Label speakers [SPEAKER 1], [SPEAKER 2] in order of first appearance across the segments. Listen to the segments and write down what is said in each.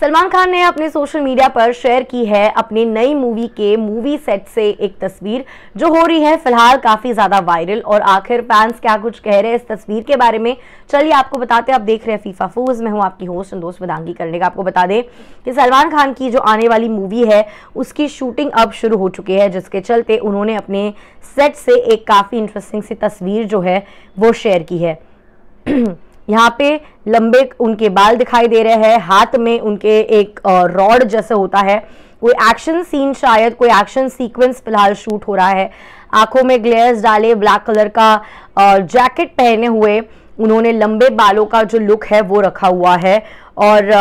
[SPEAKER 1] सलमान खान ने अपने social media पर शेयर की है अपनी नई मूवी के मूवी सेट से एक तस्वीर जो हो रही है फिलहाल काफी ज्यादा वायरल और आखिर फैंस क्या कुछ कह रहे हैं इस तस्वीर के बारे में चलिए आपको बताते हैं आप देख रहे हैं फीफा फूज मैं हूं आपकी होस्ट दोस्त बदांगी करने का आपको बता दें कि सलमान खान की जो आने वाली मूवी है उसकी शूटिंग अब शुरू हो चुकी है जिसके चलते उन्होंने अपने सेट से एक काफी इंटरेस्टिंग सी तस्वीर जो है वो शेयर की है यहाँ पे लंबे उनके बाल दिखाई दे रहे हैं हाथ में उनके एक रॉड जैसे होता है कोई एक्शन सीन शायद कोई एक्शन सीक्वेंस फिलहाल शूट हो रहा है आंखों में ग्लेयर्स डाले ब्लैक कलर का जैकेट पहने हुए उन्होंने लंबे बालों का जो लुक है वो रखा हुआ है और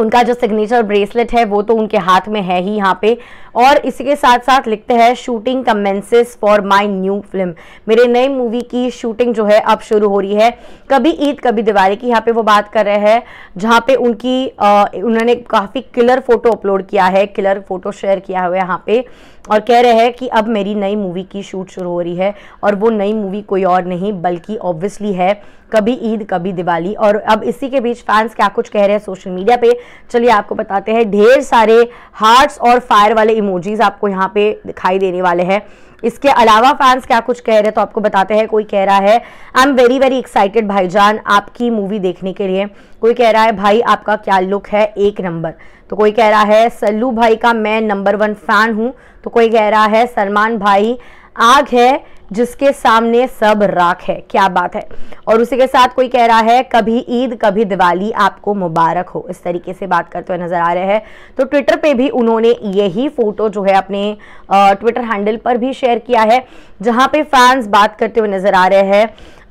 [SPEAKER 1] उनका जो सिग्नेचर ब्रेसलेट है वो तो उनके हाथ में है ही यहाँ पे और इसी के साथ साथ लिखते हैं shooting commences for my new film मेरे नए मूवी की शूटिंग जो है अब शुरू हो रही है कभी ईद कभी दिवाली की यहाँ पे वो बात कर रहे हैं जहाँ पे उनकी आ, उन्होंने काफ़ी किलर फोटो अपलोड किया है किलर फोटो शेयर किया हुआ है यहाँ पे और कह रहे हैं कि अब मेरी नई मूवी की शूट शुरू हो रही है और वो नई मूवी कोई और नहीं बल्कि ऑब्वियसली है कभी ईद कभी दिवाली और अब इसी के बीच फैंस क्या कुछ कह रहे हैं सोशल मीडिया पे चलिए आपको बताते हैं ढेर सारे हार्ट्स और फायर वाले इमोजीज आपको यहाँ पे दिखाई देने वाले हैं इसके अलावा फैंस क्या कुछ कह रहे हैं तो आपको बताते हैं कोई कह रहा है I am very very excited भाईजान आपकी मूवी देखने के लिए कोई कह रहा है भाई आपका क्या लुक है एक नंबर तो कोई कह रहा है सल्लू भाई का मैं नंबर वन फैन हूँ तो कोई कह रहा है सलमान भाई आग है जिसके सामने सब राख है क्या बात है और उसी के साथ कोई कह रहा है कभी ईद कभी दिवाली आपको मुबारक हो इस तरीके से बात करते हुए नज़र आ रहे हैं तो ट्विटर पे भी उन्होंने यही फ़ोटो जो है अपने ट्विटर हैंडल पर भी शेयर किया है जहां पे फैंस बात करते हुए नज़र आ रहे हैं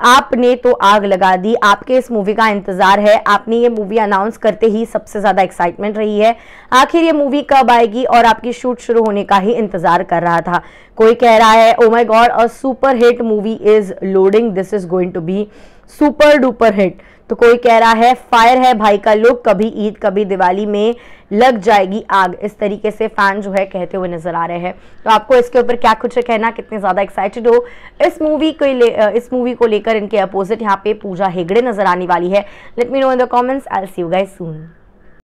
[SPEAKER 1] आपने तो आग लगा दी आपके इस मूवी का इंतजार है आपने ये मूवी अनाउंस करते ही सबसे ज्यादा एक्साइटमेंट रही है आखिर ये मूवी कब आएगी और आपकी शूट शुरू होने का ही इंतजार कर रहा था कोई कह रहा है oh my god a super hit movie is loading this is going to be super duper hit तो कोई कह रहा है फायर है भाई का लुक कभी ईद कभी दिवाली में लग जाएगी आग इस तरीके से फैन जो है कहते हुए नजर आ रहे हैं तो आपको इसके ऊपर क्या कुछ है कहना कितने ज़्यादा एक्साइटेड हो इस मूवी को ले इस मूवी को लेकर इनके अपोजिट यहाँ पे पूजा हेगड़े नजर आने वाली है let me know in the comments I see you guys soon